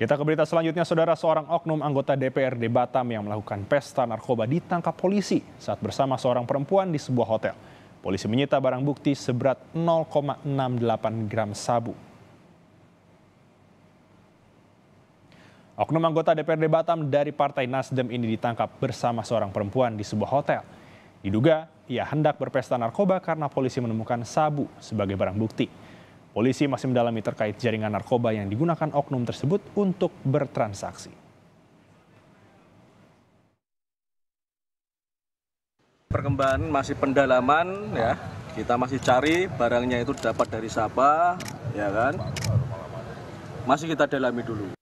Kita ke berita selanjutnya, saudara seorang oknum anggota DPRD Batam yang melakukan pesta narkoba ditangkap polisi saat bersama seorang perempuan di sebuah hotel. Polisi menyita barang bukti seberat 0,68 gram sabu. Oknum anggota DPRD Batam dari Partai Nasdem ini ditangkap bersama seorang perempuan di sebuah hotel. Diduga ia hendak berpesta narkoba karena polisi menemukan sabu sebagai barang bukti. Polisi masih mendalami terkait jaringan narkoba yang digunakan oknum tersebut untuk bertransaksi. Perkembangan masih pendalaman ya. Kita masih cari barangnya itu dapat dari siapa, ya kan? Masih kita dalami dulu.